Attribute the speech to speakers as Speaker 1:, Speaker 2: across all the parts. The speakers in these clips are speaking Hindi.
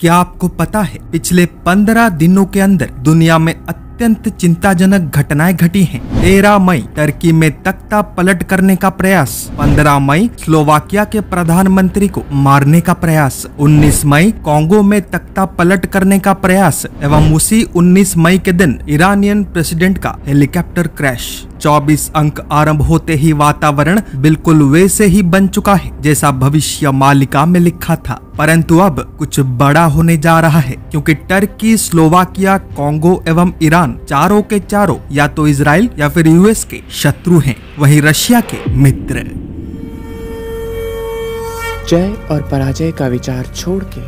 Speaker 1: क्या आपको पता है पिछले पंद्रह दिनों के अंदर दुनिया में अत्यंत चिंताजनक घटनाएं घटी हैं। तेरह मई टर्की में तख्ता पलट करने का प्रयास पंद्रह मई स्लोवाकिया के प्रधानमंत्री को मारने का प्रयास उन्नीस मई कांगो में तख्ता पलट करने का प्रयास एवं उसी उन्नीस मई के दिन ईरानियन प्रेसिडेंट का हेलीकॉप्टर क्रैश 24 अंक आरंभ होते ही वातावरण बिल्कुल वैसे ही बन चुका है जैसा भविष्य मालिका में लिखा था परंतु अब कुछ बड़ा होने जा रहा है क्योंकि टर्की स्लोवाकिया कांगो एवं ईरान चारों के चारों या तो इसराइल या फिर यूएस के शत्रु हैं वही रशिया के मित्र जय और पराजय का विचार छोड़ के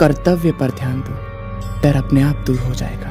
Speaker 1: कर्तव्य पर ध्यान दो डर अपने आप दूर हो जाएगा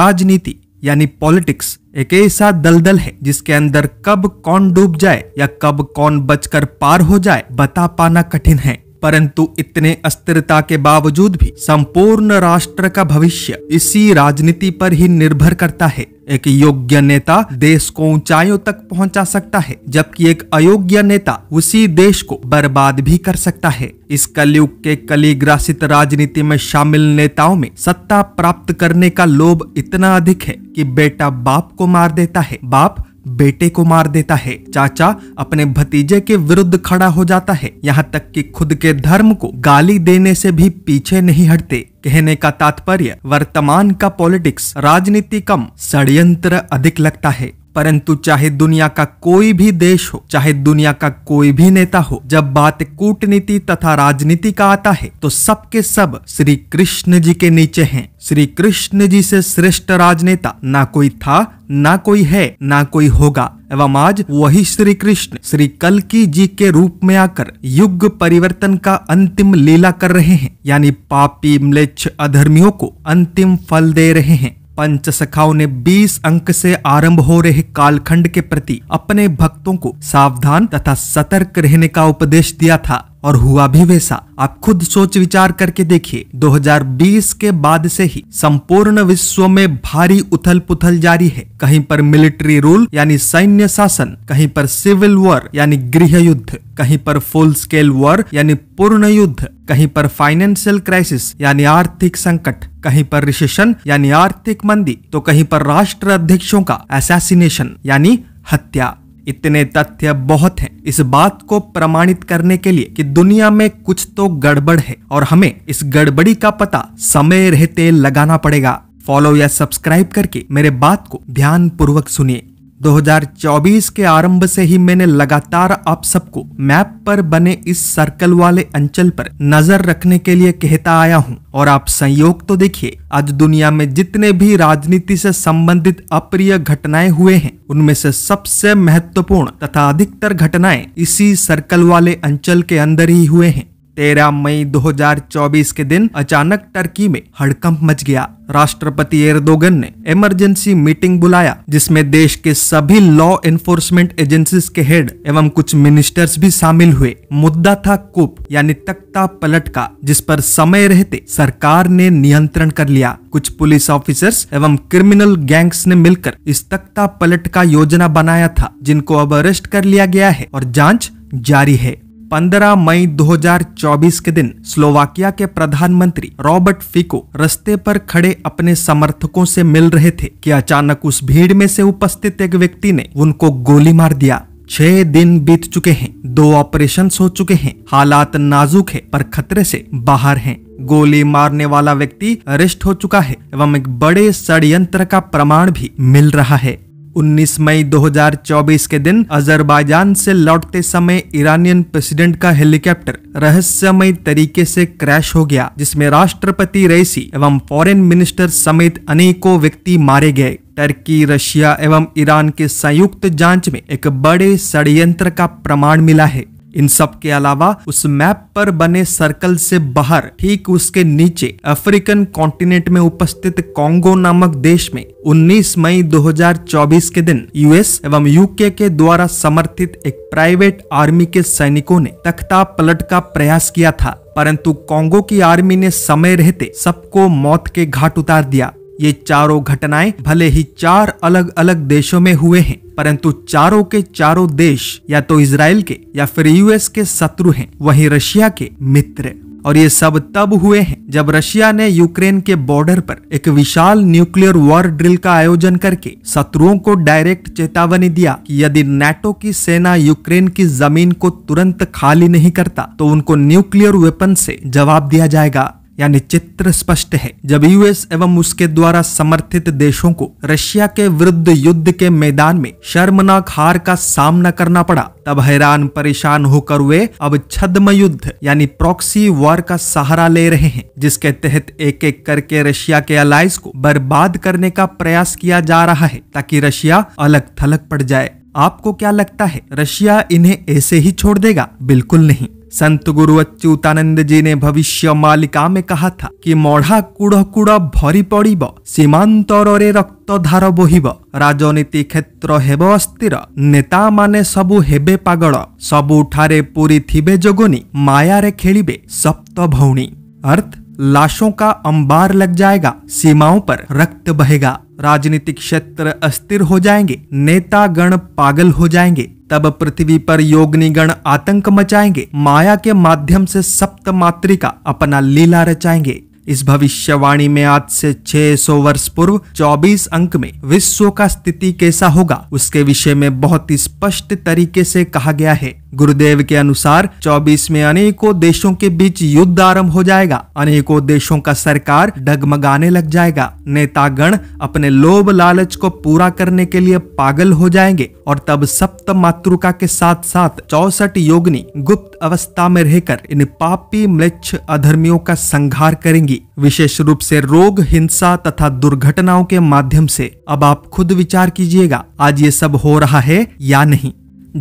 Speaker 1: राजनीति यानी पॉलिटिक्स एक ऐसा दलदल है जिसके अंदर कब कौन डूब जाए या कब कौन बचकर पार हो जाए बता पाना कठिन है परंतु इतने अस्थिरता के बावजूद भी संपूर्ण राष्ट्र का भविष्य इसी राजनीति पर ही निर्भर करता है एक योग्य नेता देश को ऊंचाइयों तक पहुंचा सकता है जबकि एक अयोग्य नेता उसी देश को बर्बाद भी कर सकता है इस कलयुग के ग्रासित राजनीति में शामिल नेताओं में सत्ता प्राप्त करने का लोभ इतना अधिक है कि बेटा बाप को मार देता है बाप बेटे को मार देता है चाचा अपने भतीजे के विरुद्ध खड़ा हो जाता है यहाँ तक कि खुद के धर्म को गाली देने से भी पीछे नहीं हटते कहने का तात्पर्य वर्तमान का पॉलिटिक्स राजनीति कम षड्यंत्र अधिक लगता है परंतु चाहे दुनिया का कोई भी देश हो चाहे दुनिया का कोई भी नेता हो जब बात कूटनीति तथा राजनीति का आता है तो सबके सब श्री कृष्ण जी के नीचे हैं श्री कृष्ण जी से श्रेष्ठ राजनेता ना कोई था ना कोई है ना कोई होगा एवं आज वही श्री कृष्ण श्री कलकी जी के रूप में आकर युग परिवर्तन का अंतिम लीला कर रहे हैं यानी पापी म्लेच्छ अधर्मियों को अंतिम फल दे रहे हैं पंच सखाओ ने 20 अंक से आरंभ हो रहे कालखंड के प्रति अपने भक्तों को सावधान तथा सतर्क रहने का उपदेश दिया था और हुआ भी वैसा आप खुद सोच विचार करके देखिए 2020 के बाद से ही संपूर्ण विश्व में भारी उथल पुथल जारी है कहीं पर मिलिट्री रूल यानी सैन्य शासन कहीं पर सिविल वॉर यानी गृह युद्ध कहीं पर फुल स्केल वॉर यानी पूर्ण युद्ध कहीं पर फाइनेंशियल क्राइसिस यानी आर्थिक संकट कहीं पर रिसेशन यानी आर्थिक मंदी तो कहीं पर राष्ट्र अध्यक्षों का असैसिनेशन यानी हत्या इतने तथ्य बहुत हैं इस बात को प्रमाणित करने के लिए कि दुनिया में कुछ तो गड़बड़ है और हमें इस गड़बड़ी का पता समय रहते लगाना पड़ेगा फॉलो या सब्सक्राइब करके मेरे बात को ध्यान पूर्वक सुनिए 2024 के आरंभ से ही मैंने लगातार आप सबको मैप पर बने इस सर्कल वाले अंचल पर नजर रखने के लिए कहता आया हूं और आप संयोग तो देखिए आज दुनिया में जितने भी राजनीति से संबंधित अप्रिय घटनाएं हुए हैं उनमें से सबसे महत्वपूर्ण तथा अधिकतर घटनाएं इसी सर्कल वाले अंचल के अंदर ही हुए हैं 13 मई 2024 के दिन अचानक टर्की में हड़कंप मच गया राष्ट्रपति एर्दोगन ने इमरजेंसी मीटिंग बुलाया जिसमें देश के सभी लॉ एनफोर्समेंट एजेंसी के हेड एवं कुछ मिनिस्टर्स भी शामिल हुए मुद्दा था कुप यानी तख्ता पलट का जिस पर समय रहते सरकार ने नियंत्रण कर लिया कुछ पुलिस ऑफिसर्स एवं क्रिमिनल गैंग्स ने मिलकर इस तख्ता पलट का योजना बनाया था जिनको अब अरेस्ट कर लिया गया है और जाँच जारी है 15 मई 2024 के दिन स्लोवाकिया के प्रधानमंत्री रॉबर्ट फिको रस्ते पर खड़े अपने समर्थकों से मिल रहे थे कि अचानक उस भीड़ में से उपस्थित एक व्यक्ति ने उनको गोली मार दिया छह दिन बीत चुके हैं दो ऑपरेशन हो चुके हैं हालात नाजुक है पर खतरे से बाहर हैं। गोली मारने वाला व्यक्ति अरेस्ट हो चुका है एवं एक बड़े षडयंत्र का प्रमाण भी मिल रहा है 19 मई 2024 के दिन अजरबैजान से लौटते समय ईरानियन प्रेसिडेंट का हेलीकॉप्टर रहस्यमय तरीके से क्रैश हो गया जिसमें राष्ट्रपति रईसी एवं फॉरेन मिनिस्टर समेत अनेकों व्यक्ति मारे गए टर्की रशिया एवं ईरान के संयुक्त जांच में एक बड़े षडयंत्र का प्रमाण मिला है इन सब के अलावा उस मैप पर बने सर्कल से बाहर ठीक उसके नीचे अफ्रीकन कॉन्टिनेंट में उपस्थित कांगो नामक देश में 19 मई 2024 के दिन यूएस एवं यूके के द्वारा समर्थित एक प्राइवेट आर्मी के सैनिकों ने तख्ता पलट का प्रयास किया था परंतु कांगो की आर्मी ने समय रहते सबको मौत के घाट उतार दिया ये चारों घटनाएं भले ही चार अलग अलग देशों में हुए हैं परंतु चारों के चारों देश या तो इसराइल के या फिर यूएस के शत्रु हैं वहीं रशिया के मित्र और ये सब तब हुए हैं जब रशिया ने यूक्रेन के बॉर्डर पर एक विशाल न्यूक्लियर वॉर ड्रिल का आयोजन करके शत्रुओं को डायरेक्ट चेतावनी दिया कि यदि नाटो की सेना यूक्रेन की जमीन को तुरंत खाली नहीं करता तो उनको न्यूक्लियर वेपन से जवाब दिया जाएगा यानी चित्र स्पष्ट है जब यूएस एवं उसके द्वारा समर्थित देशों को रशिया के विरुद्ध युद्ध के मैदान में शर्मनाक हार का सामना करना पड़ा तब हैरान परेशान होकर वे अब छद्म युद्ध यानी प्रॉक्सी वॉर का सहारा ले रहे हैं जिसके तहत एक एक करके रशिया के अलाइज को बर्बाद करने का प्रयास किया जा रहा है ताकि रशिया अलग थलग पड़ जाए आपको क्या लगता है रशिया इन्हें ऐसे ही छोड़ देगा बिल्कुल नहीं संत गुरु अच्युतानंद जी ने भविष्य मालिका में कहा था कि मढ़ा कूड़ कूड़ भरी पड़ब सीमांतर ରକ୍ତଧାର राजनीति क्षेत्र हेब अस्थिर नेता माने सबु हेबे ପାଗଳ सबुठे पूरी थे ଯୋଗନି मायारे ଖେଳିବେ सप्त भौणी अर्थ लाशों का अंबार लग जाएगा सीमाओं पर रक्त बहेगा राजनीतिक क्षेत्र अस्थिर हो जाएंगे नेता गण पागल हो जाएंगे तब पृथ्वी पर योगनिगण आतंक मचाएंगे माया के माध्यम से सप्त मातृका अपना लीला रचाएंगे इस भविष्यवाणी में आज से 600 वर्ष पूर्व 24 अंक में विश्व का स्थिति कैसा होगा उसके विषय में बहुत ही स्पष्ट तरीके से कहा गया है गुरुदेव के अनुसार 24 में अनेकों देशों के बीच युद्ध आरंभ हो जाएगा अनेकों देशों का सरकार डगमगाने लग जाएगा नेतागण अपने लोभ लालच को पूरा करने के लिए पागल हो जाएंगे और तब सप्त मातृका के साथ साथ चौसठ योगनी गुप्त अवस्था में रहकर इन पापी मृक्ष अधर्मियों का संहार करेंगी होगी विशेष रूप से रोग हिंसा तथा दुर्घटनाओं के माध्यम से अब आप खुद विचार कीजिएगा आज ये सब हो रहा है या नहीं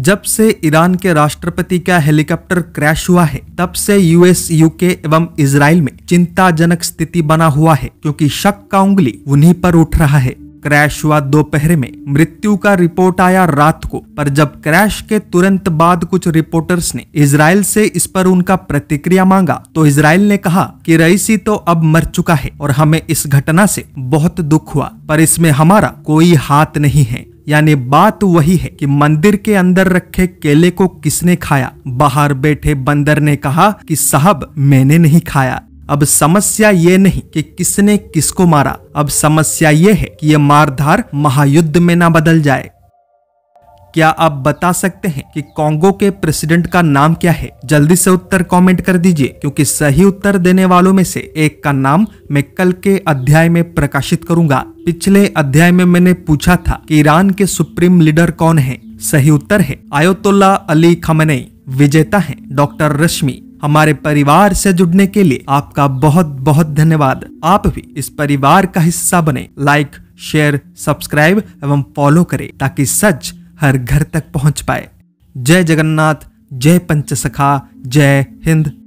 Speaker 1: जब से ईरान के राष्ट्रपति का हेलीकॉप्टर क्रैश हुआ है तब से यूएस यूके एवं इसराइल में चिंताजनक स्थिति बना हुआ है क्योंकि शक का उंगली उन्हीं पर उठ रहा है क्रैश हुआ दोपहर में मृत्यु का रिपोर्ट आया रात को पर जब क्रैश के तुरंत बाद कुछ रिपोर्टर्स ने इसराइल से इस पर उनका प्रतिक्रिया मांगा तो इसराइल ने कहा कि रईसी तो अब मर चुका है और हमें इस घटना से बहुत दुख हुआ पर इसमें हमारा कोई हाथ नहीं है यानी बात वही है कि मंदिर के अंदर रखे केले को किसने खाया बाहर बैठे बंदर ने कहा कि साहब मैंने नहीं खाया अब समस्या ये नहीं कि किसने किसको मारा अब समस्या ये है कि ये मारधार महायुद्ध में ना बदल जाए क्या आप बता सकते हैं कि कांगो के प्रेसिडेंट का नाम क्या है जल्दी से उत्तर कमेंट कर दीजिए क्योंकि सही उत्तर देने वालों में से एक का नाम मैं कल के अध्याय में प्रकाशित करूंगा पिछले अध्याय में मैंने पूछा था कि ईरान के सुप्रीम लीडर कौन है सही उत्तर है आयोतुल्ला अली खमनई विजेता है डॉक्टर रश्मि हमारे परिवार से जुड़ने के लिए आपका बहुत बहुत धन्यवाद आप भी इस परिवार का हिस्सा बने लाइक शेयर सब्सक्राइब एवं फॉलो करें ताकि सच हर घर तक पहुंच पाए जय जगन्नाथ जय पंचसखा जय हिंद